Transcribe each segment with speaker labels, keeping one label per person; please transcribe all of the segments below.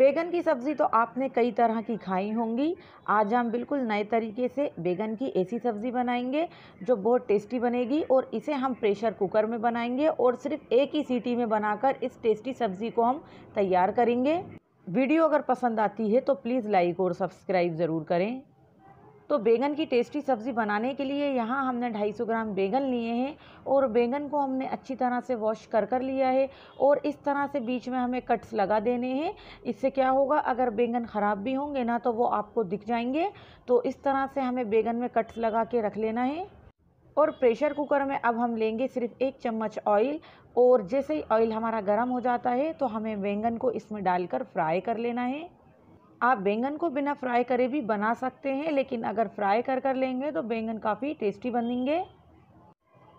Speaker 1: बैगन की सब्ज़ी तो आपने कई तरह की खाई होंगी आज हम बिल्कुल नए तरीके से बैगन की ऐसी सब्ज़ी बनाएंगे जो बहुत टेस्टी बनेगी और इसे हम प्रेशर कुकर में बनाएंगे और सिर्फ एक ही सीटी में बनाकर इस टेस्टी सब्ज़ी को हम तैयार करेंगे वीडियो अगर पसंद आती है तो प्लीज़ लाइक और सब्सक्राइब ज़रूर करें तो बैंगन की टेस्टी सब्ज़ी बनाने के लिए यहाँ हमने 250 ग्राम बैंगन लिए हैं और बैंगन को हमने अच्छी तरह से वॉश कर कर लिया है और इस तरह से बीच में हमें कट्स लगा देने हैं इससे क्या होगा अगर बैंगन ख़राब भी होंगे ना तो वो आपको दिख जाएंगे तो इस तरह से हमें बैंगन में कट्स लगा के रख लेना है और प्रेशर कुकर में अब हम लेंगे सिर्फ एक चम्मच ऑयल और जैसे ही ऑयल हमारा गर्म हो जाता है तो हमें बैंगन को इसमें डालकर फ्राई कर लेना है आप बैंगन को बिना फ्राई करे भी बना सकते हैं लेकिन अगर फ्राई कर कर लेंगे तो बैंगन काफ़ी टेस्टी बनेंगे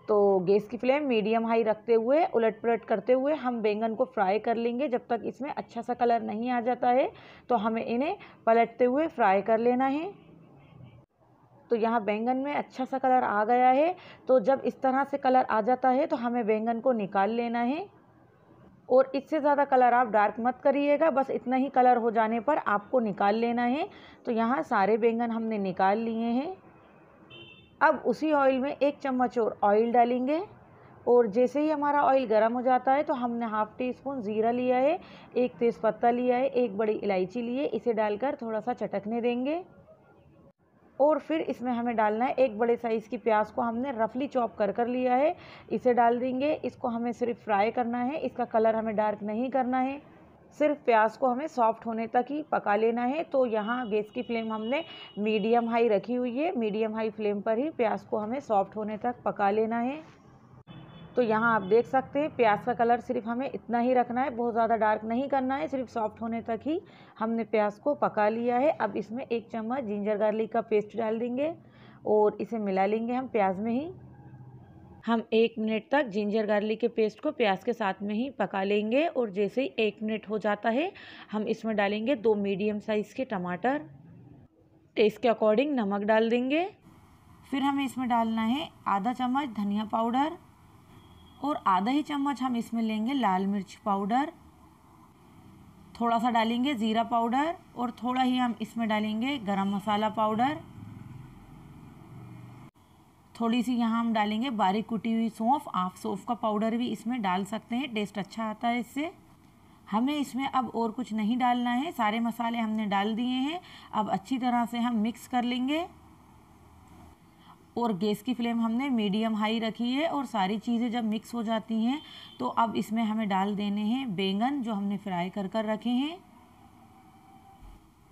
Speaker 1: तो गैस की फ्लेम मीडियम हाई रखते हुए उलट पलट करते हुए हम बैंगन को फ्राई कर लेंगे जब तक इसमें अच्छा सा कलर नहीं आ जाता है तो हमें इन्हें पलटते हुए फ्राई कर लेना है तो यहाँ बैंगन में अच्छा सा कलर आ गया है तो जब इस तरह से कलर आ जाता है तो हमें बैंगन को निकाल लेना है और इससे ज़्यादा कलर आप डार्क मत करिएगा बस इतना ही कलर हो जाने पर आपको निकाल लेना है तो यहाँ सारे बैंगन हमने निकाल लिए हैं अब उसी ऑयल में एक चम्मच और ऑयल डालेंगे और जैसे ही हमारा ऑयल गर्म हो जाता है तो हमने हाफ़ टी स्पून ज़ीरा लिया है एक तेज़पत्ता लिया है एक बड़ी इलायची लिए है इसे डालकर थोड़ा सा चटकने देंगे और फिर इसमें हमें डालना है एक बड़े साइज़ की प्याज को हमने रफली चॉप कर कर लिया है इसे डाल देंगे इसको हमें सिर्फ फ्राई करना है इसका कलर हमें डार्क नहीं करना है सिर्फ प्याज को हमें सॉफ्ट होने तक ही पका लेना है तो यहाँ गैस की फ्लेम हमने मीडियम हाई रखी हुई है मीडियम हाई फ्लेम पर ही प्याज को हमें सॉफ्ट होने तक पका लेना है तो यहाँ आप देख सकते हैं प्याज का कलर सिर्फ हमें इतना ही रखना है बहुत ज़्यादा डार्क नहीं करना है सिर्फ सॉफ्ट होने तक ही हमने प्याज को पका लिया है अब इसमें एक चम्मच जिंजर गार्लिक का पेस्ट डाल देंगे और इसे मिला लेंगे हम प्याज में ही हम एक मिनट तक जिंजर गार्लिक के पेस्ट को प्याज के साथ में ही पका लेंगे और जैसे ही एक मिनट हो जाता है हम इसमें डालेंगे दो मीडियम साइज़ के टमाटर टेस्ट तो के अकॉर्डिंग नमक डाल देंगे फिर हमें इसमें डालना है आधा चम्मच धनिया पाउडर और आधा ही चम्मच हम इसमें लेंगे लाल मिर्च पाउडर थोड़ा सा डालेंगे ज़ीरा पाउडर और थोड़ा ही हम इसमें डालेंगे गरम मसाला पाउडर थोड़ी सी यहाँ हम डालेंगे बारीक कुटी हुई सौंफ आप सौंफ का पाउडर भी इसमें डाल सकते हैं टेस्ट अच्छा आता है इससे हमें इसमें अब और कुछ नहीं डालना है सारे मसाले हमने डाल दिए हैं अब अच्छी तरह से हम मिक्स कर लेंगे और गैस की फ्लेम हमने मीडियम हाई रखी है और सारी चीज़ें जब मिक्स हो जाती हैं तो अब इसमें हमें डाल देने हैं बैंगन जो हमने फ्राई कर कर रखे हैं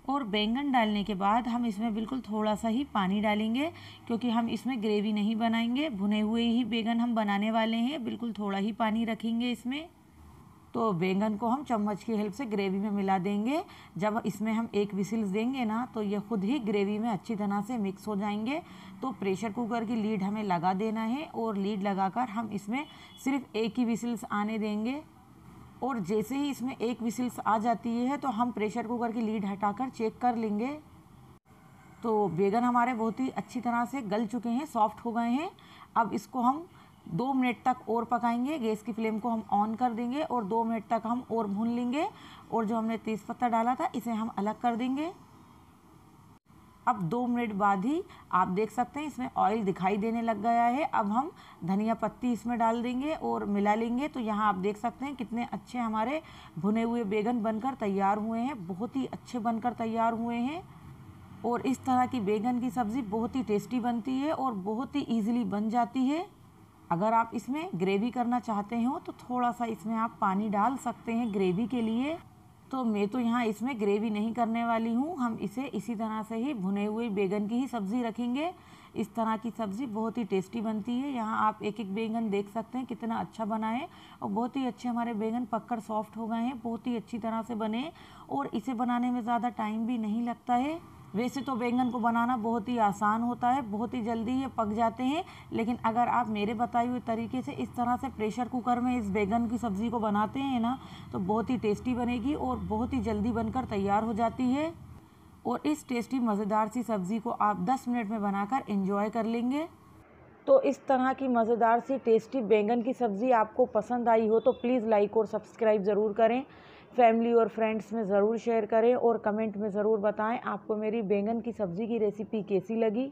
Speaker 1: और बैंगन डालने के बाद हम इसमें बिल्कुल थोड़ा सा ही पानी डालेंगे क्योंकि हम इसमें ग्रेवी नहीं बनाएंगे भुने हुए ही बैंगन हम बनाने वाले हैं बिल्कुल थोड़ा ही पानी रखेंगे इसमें तो बैंगन को हम चम्मच की हेल्प से ग्रेवी में मिला देंगे जब इसमें हम एक विसिल्स देंगे ना तो ये खुद ही ग्रेवी में अच्छी तरह से मिक्स हो जाएंगे तो प्रेशर कुकर की लीड हमें लगा देना है और लीड लगाकर हम इसमें सिर्फ एक ही विसिल्स आने देंगे और जैसे ही इसमें एक विसिल्स आ जाती है तो हम प्रेशर कुकर की लीड हटाकर चेक कर लेंगे तो बैगन हमारे बहुत ही अच्छी तरह से गल चुके हैं सॉफ्ट हो गए हैं अब इसको हम दो मिनट तक और पकाएंगे गैस की फ्लेम को हम ऑन कर देंगे और दो मिनट तक हम और भून लेंगे और जो हमने तेज़पत्ता डाला था इसे हम अलग कर देंगे अब दो मिनट बाद ही आप देख सकते हैं इसमें ऑयल दिखाई देने लग गया है अब हम धनिया पत्ती इसमें डाल देंगे और मिला लेंगे तो यहाँ आप देख सकते हैं कितने अच्छे हमारे भुने हुए बैगन बनकर तैयार हुए हैं बहुत ही अच्छे बनकर तैयार हुए हैं और इस तरह की बैगन की सब्ज़ी बहुत ही टेस्टी बनती है और बहुत ही ईजिली बन जाती है अगर आप इसमें ग्रेवी करना चाहते हो तो थोड़ा सा इसमें आप पानी डाल सकते हैं ग्रेवी के लिए तो मैं तो यहाँ इसमें ग्रेवी नहीं करने वाली हूँ हम इसे इसी तरह से ही भुने हुए बैगन की ही सब्ज़ी रखेंगे इस तरह की सब्ज़ी बहुत ही टेस्टी बनती है यहाँ आप एक एक बैंगन देख सकते हैं कितना अच्छा बना है और बहुत ही अच्छे हमारे बैंगन पककर सॉफ्ट हो गए हैं बहुत ही अच्छी तरह से बने और इसे बनाने में ज़्यादा टाइम भी नहीं लगता है वैसे तो बैंगन को बनाना बहुत ही आसान होता है बहुत ही जल्दी ये पक जाते हैं लेकिन अगर आप मेरे बताए हुए तरीके से इस तरह से प्रेशर कुकर में इस बैंगन की सब्ज़ी को बनाते हैं ना तो बहुत ही टेस्टी बनेगी और बहुत ही जल्दी बनकर तैयार हो जाती है और इस टेस्टी मज़ेदार सी सब्ज़ी को आप दस मिनट में बनाकर इंजॉय कर लेंगे तो इस तरह की मज़ेदार सी टेस्टी बैंगन की सब्ज़ी आपको पसंद आई हो तो प्लीज़ लाइक और सब्सक्राइब ज़रूर करें फैमिली और फ्रेंड्स में ज़रूर शेयर करें और कमेंट में ज़रूर बताएं आपको मेरी बैंगन की सब्ज़ी की रेसिपी कैसी लगी